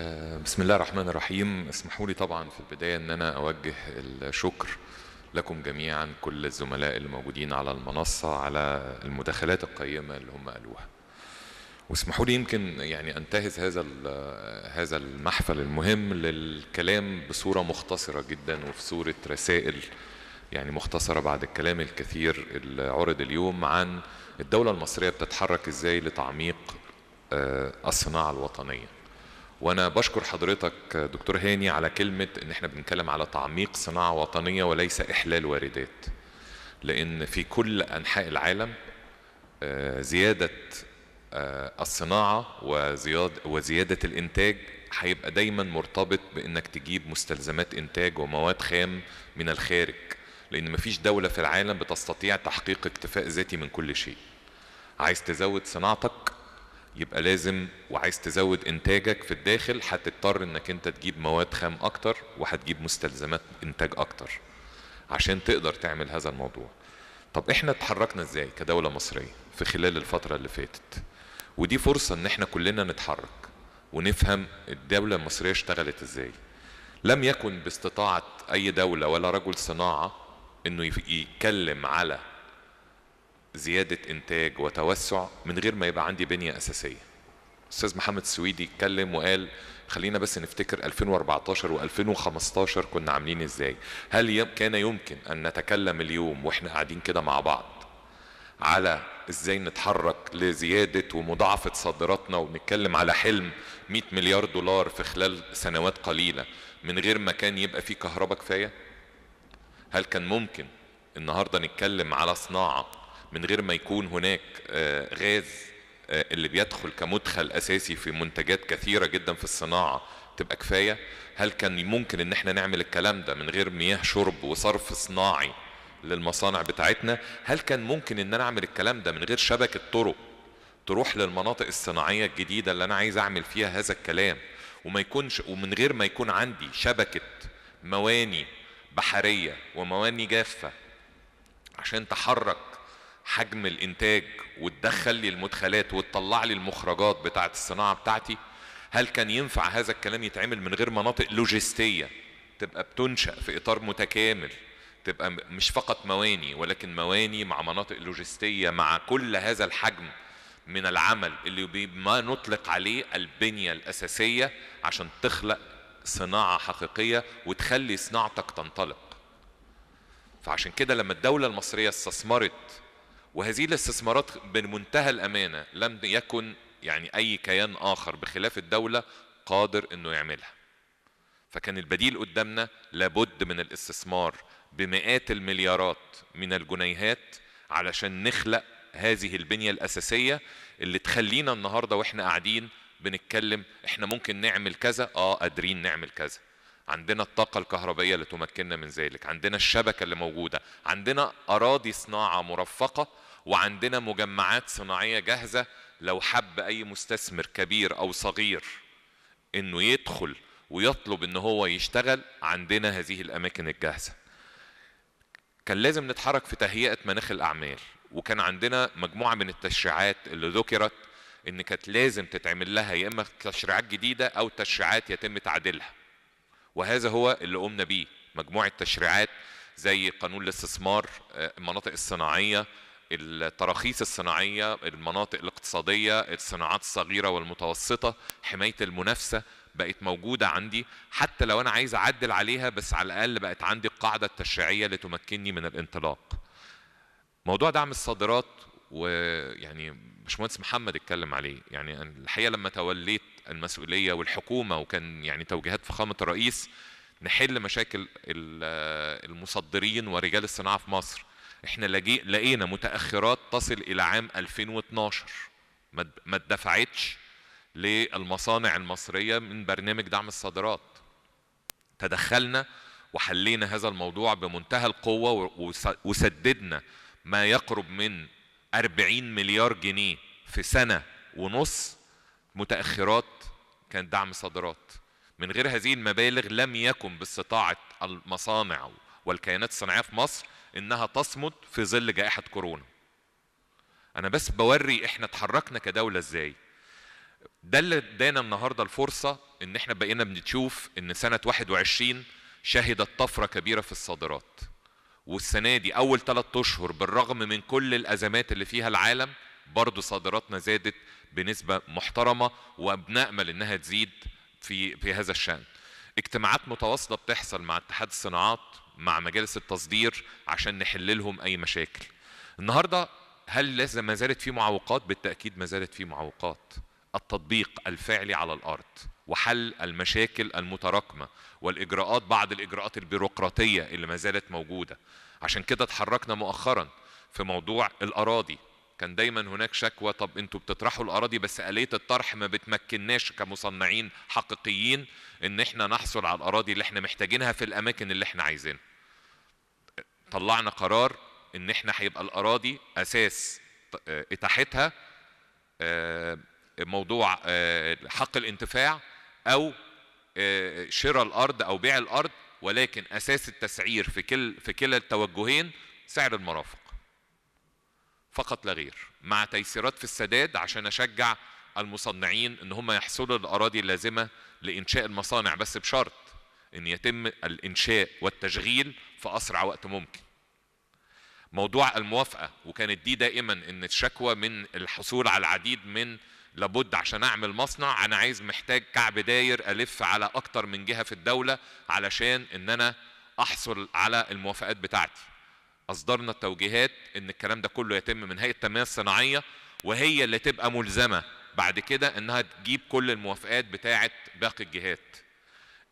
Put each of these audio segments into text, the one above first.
آه، بسم الله الرحمن الرحيم اسمحوا لي طبعا في البداية ان انا اوجه الشكر لكم جميعا كل الزملاء الموجودين على المنصة على المداخلات القيمة اللي هم قالوها واسمحوا لي يمكن يعني انتهز هذا هذا المحفل المهم للكلام بصورة مختصرة جدا وفي صورة رسائل يعني مختصرة بعد الكلام الكثير اللي عرض اليوم عن الدولة المصرية بتتحرك ازاي لتعميق آه، الصناعة الوطنية وانا بشكر حضرتك دكتور هاني على كلمه ان احنا بنتكلم على تعميق صناعه وطنيه وليس احلال واردات لان في كل انحاء العالم آه، زياده آه، الصناعه وزياده الانتاج هيبقى دايما مرتبط بانك تجيب مستلزمات انتاج ومواد خام من الخارج لان مفيش دوله في العالم بتستطيع تحقيق اكتفاء ذاتي من كل شيء عايز تزود صناعتك يبقى لازم وعايز تزود انتاجك في الداخل هتضطر انك انت تجيب مواد خام اكتر وهتجيب مستلزمات انتاج اكتر عشان تقدر تعمل هذا الموضوع طب احنا اتحركنا ازاي كدولة مصرية في خلال الفترة اللي فاتت ودي فرصة ان احنا كلنا نتحرك ونفهم الدولة المصرية اشتغلت ازاي لم يكن باستطاعة اي دولة ولا رجل صناعة انه يتكلم على زيادة إنتاج وتوسع من غير ما يبقى عندي بنية أساسية أستاذ محمد السويدي اتكلم وقال خلينا بس نفتكر 2014 و2015 كنا عاملين إزاي هل كان يمكن أن نتكلم اليوم وإحنا قاعدين كده مع بعض على إزاي نتحرك لزيادة ومضاعفة صادراتنا ونتكلم على حلم 100 مليار دولار في خلال سنوات قليلة من غير ما كان يبقى فيه كهرباء كفاية هل كان ممكن النهاردة نتكلم على صناعة من غير ما يكون هناك آه، غاز آه، اللي بيدخل كمدخل اساسي في منتجات كثيره جدا في الصناعه تبقى كفايه هل كان ممكن ان احنا نعمل الكلام ده من غير مياه شرب وصرف صناعي للمصانع بتاعتنا هل كان ممكن ان انا اعمل الكلام ده من غير شبكه طرق تروح للمناطق الصناعيه الجديده اللي انا عايز اعمل فيها هذا الكلام وما يكونش ومن غير ما يكون عندي شبكه مواني بحريه ومواني جافه عشان تحرك حجم الانتاج وتدخل لي المدخلات وتطلع لي المخرجات بتاعه الصناعه بتاعتي هل كان ينفع هذا الكلام يتعمل من غير مناطق لوجستيه تبقى بتنشا في اطار متكامل تبقى مش فقط مواني ولكن مواني مع مناطق لوجستيه مع كل هذا الحجم من العمل اللي ما نطلق عليه البنيه الاساسيه عشان تخلق صناعه حقيقيه وتخلي صناعتك تنطلق فعشان كده لما الدوله المصريه استثمرت وهذه الاستثمارات بمنتهى الأمانة لم يكن يعني أي كيان آخر بخلاف الدولة قادر أنه يعملها فكان البديل قدامنا لابد من الاستثمار بمئات المليارات من الجنيهات علشان نخلق هذه البنية الأساسية اللي تخلينا النهاردة وإحنا قاعدين بنتكلم إحنا ممكن نعمل كذا آه قادرين نعمل كذا عندنا الطاقة الكهربائية اللي تمكننا من ذلك عندنا الشبكة اللي موجودة عندنا أراضي صناعة مرفقة وعندنا مجمعات صناعية جاهزة لو حب أي مستثمر كبير أو صغير إنه يدخل ويطلب إن هو يشتغل عندنا هذه الأماكن الجاهزة كان لازم نتحرك في تهيئة مناخ الأعمال وكان عندنا مجموعة من التشريعات اللي ذكرت إن كانت لازم تتعمل لها يا إما تشريعات جديدة أو تشريعات يتم تعديلها وهذا هو اللي قمنا بيه مجموعة تشريعات زي قانون الاستثمار آه، المناطق الصناعية التراخيص الصناعية المناطق الاقتصادية الصناعات الصغيرة والمتوسطة حماية المنافسة بقت موجودة عندي حتى لو أنا عايز أعدل عليها بس على الأقل بقت عندي القاعدة التشريعية لتمكنني من الانطلاق موضوع دعم الصادرات ويعني باشمهندس محمد اتكلم عليه يعني الحقيقة لما توليت المسؤوليه والحكومه وكان يعني توجيهات فخامه الرئيس نحل مشاكل المصدرين ورجال الصناعه في مصر احنا لقينا متاخرات تصل الى عام 2012 ما اتدفعتش للمصانع المصريه من برنامج دعم الصادرات تدخلنا وحلينا هذا الموضوع بمنتهى القوه وسددنا ما يقرب من 40 مليار جنيه في سنه ونص متاخرات كان دعم صادرات من غير هذه المبالغ لم يكن باستطاعة المصانع والكيانات الصناعية في مصر إنها تصمد في ظل جائحة كورونا أنا بس بوري إحنا اتحركنا كدولة إزاي ده اللي ادانا النهارده الفرصه ان احنا بقينا بنشوف ان سنه 21 شهدت طفره كبيره في الصادرات والسنه دي اول ثلاث اشهر بالرغم من كل الازمات اللي فيها العالم برضو صادراتنا زادت بنسبة محترمة وبنأمل إنها تزيد في في هذا الشأن. اجتماعات متواصلة بتحصل مع اتحاد الصناعات مع مجالس التصدير عشان نحل لهم أي مشاكل. النهاردة هل لازم ما زالت في معوقات؟ بالتأكيد ما زالت في معوقات. التطبيق الفعلي على الأرض وحل المشاكل المتراكمة والإجراءات بعض الإجراءات البيروقراطية اللي ما زالت موجودة. عشان كده اتحركنا مؤخرا في موضوع الأراضي كان دايما هناك شكوى طب انتوا بتطرحوا الاراضي بس اليه الطرح ما بتمكناش كمصنعين حقيقيين ان احنا نحصل على الاراضي اللي احنا محتاجينها في الاماكن اللي احنا عايزينها طلعنا قرار ان احنا هيبقى الاراضي اساس آه، اتاحتها آه، موضوع آه، حق الانتفاع او شراء الارض او بيع الارض ولكن اساس التسعير في كل في كلا التوجهين سعر المرافق فقط لا غير مع تيسيرات في السداد عشان أشجع المصنعين ان هم يحصلوا الاراضي اللازمه لانشاء المصانع بس بشرط ان يتم الانشاء والتشغيل في اسرع وقت ممكن موضوع الموافقه وكانت دي دائما ان الشكوى من الحصول على العديد من لابد عشان اعمل مصنع انا عايز محتاج كعب داير الف على اكتر من جهه في الدوله علشان ان انا احصل على الموافقات بتاعتي اصدرنا التوجيهات ان الكلام ده كله يتم من هيئه التنميه الصناعيه وهي اللي تبقى ملزمه بعد كده انها تجيب كل الموافقات بتاعه باقي الجهات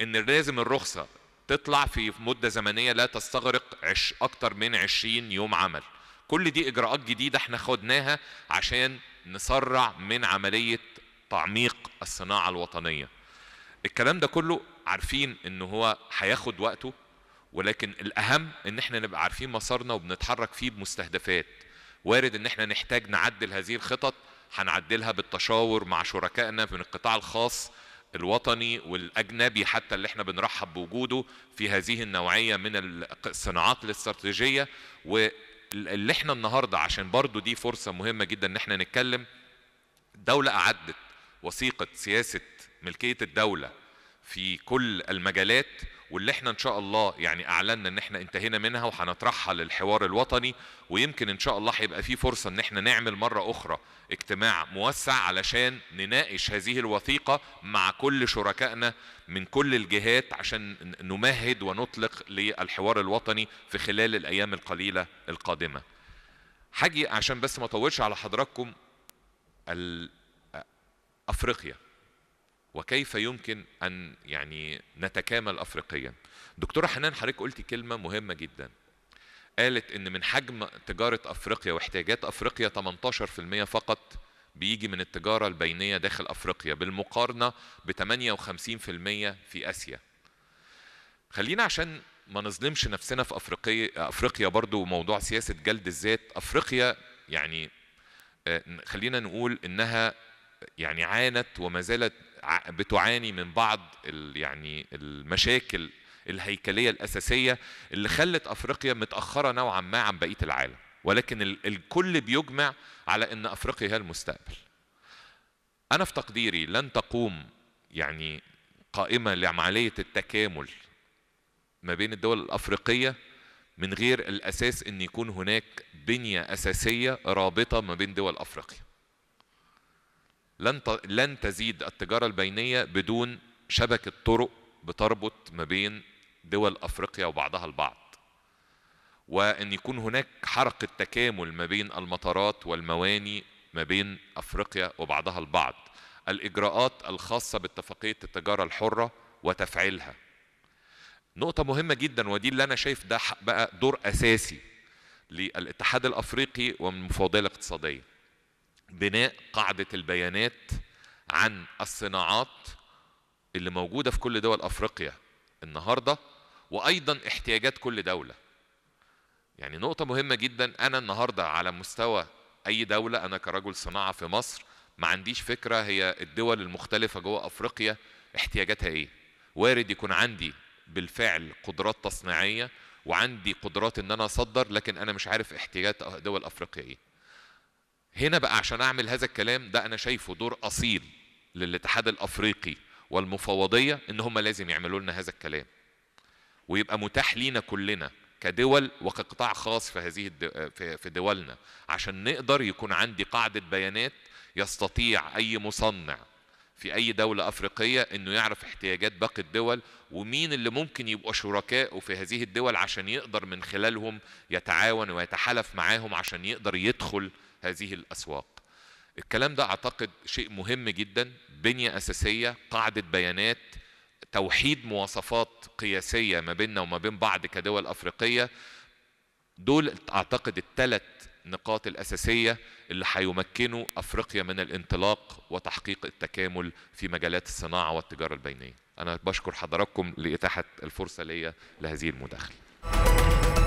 ان لازم الرخصه تطلع في مده زمنيه لا تستغرق عش اكتر من 20 يوم عمل كل دي اجراءات جديده احنا خدناها عشان نسرع من عمليه تعميق الصناعه الوطنيه الكلام ده كله عارفين ان هو هياخد وقته ولكن الأهم إن إحنا نبقى عارفين مسارنا وبنتحرك فيه بمستهدفات وارد إن إحنا نحتاج نعدل هذه الخطط هنعدلها بالتشاور مع شركائنا من القطاع الخاص الوطني والأجنبي حتى اللي احنا بنرحب بوجوده في هذه النوعية من الصناعات الاستراتيجية واللي احنا النهاردة عشان برضو دي فرصة مهمة جدا ان احنا نتكلم دولة أعدت وثيقة سياسة ملكية الدولة في كل المجالات واللي احنا ان شاء الله يعني اعلنا ان احنا انتهينا منها وهنطرحها للحوار الوطني ويمكن ان شاء الله هيبقى في فرصه ان احنا نعمل مره اخرى اجتماع موسع علشان نناقش هذه الوثيقه مع كل شركائنا من كل الجهات عشان نمهد ونطلق للحوار الوطني في خلال الايام القليله القادمه. هاجي عشان بس ما اطولش على حضراتكم افريقيا وكيف يمكن أن يعني نتكامل أفريقيا دكتورة حنان حضرتك قلتي كلمة مهمة جدا قالت ان من حجم تجاره افريقيا واحتياجات افريقيا 18% فقط بيجي من التجاره البينيه داخل افريقيا بالمقارنه ب 58% في اسيا. خلينا عشان ما نظلمش نفسنا في افريقيا افريقيا برضو موضوع سياسه جلد الذات افريقيا يعني آه، خلينا نقول انها يعني عانت وما زالت بتعاني من بعض يعني المشاكل الهيكليه الاساسيه اللي خلت افريقيا متاخره نوعا ما عن بقيه العالم ولكن الكل بيجمع على ان افريقيا هي المستقبل انا في تقديري لن تقوم يعني قائمه لعمليه التكامل ما بين الدول الافريقيه من غير الاساس ان يكون هناك بنيه اساسيه رابطه ما بين دول افريقيا لن لن تزيد التجاره البينيه بدون شبكه طرق بتربط ما بين دول افريقيا وبعضها البعض وان يكون هناك حركه تكامل ما بين المطارات والمواني ما بين افريقيا وبعضها البعض الاجراءات الخاصه باتفاقيه التجاره الحره وتفعيلها نقطه مهمه جدا ودي اللي انا شايف ده بقى دور اساسي للاتحاد الافريقي ومن المفوضيه الاقتصاديه بناء قاعدة البيانات عن الصناعات اللي موجودة في كل دول أفريقيا النهاردة وأيضا احتياجات كل دولة يعني نقطة مهمة جدا أنا النهاردة على مستوى أي دولة أنا كرجل صناعة في مصر ما عنديش فكرة هي الدول المختلفة جوه أفريقيا احتياجاتها إيه وارد يكون عندي بالفعل قدرات تصنيعية وعندي قدرات إن أنا أصدر لكن أنا مش عارف احتياجات دول أفريقيا إيه هنا بقى عشان اعمل هذا الكلام ده انا شايفه دور اصيل للاتحاد الافريقي والمفوضيه ان هم لازم يعملوا لنا هذا الكلام ويبقى متاح لينا كلنا كدول وكقطاع خاص في هذه في دولنا عشان نقدر يكون عندي قاعده بيانات يستطيع اي مصنع في اي دوله افريقيه انه يعرف احتياجات باقي الدول ومين اللي ممكن يبقوا شركائه في هذه الدول عشان يقدر من خلالهم يتعاون ويتحالف معاهم عشان يقدر يدخل هذه الأسواق الكلام ده أعتقد شيء مهم جدا بنية أساسية قاعدة بيانات توحيد مواصفات قياسية ما بيننا وما بين بعض كدول أفريقية دول أعتقد الثلاث نقاط الأساسية اللي هيمكنوا أفريقيا من الانطلاق وتحقيق التكامل في مجالات الصناعة والتجارة البينية أنا بشكر حضراتكم لإتاحة الفرصة لي لهذه المداخلة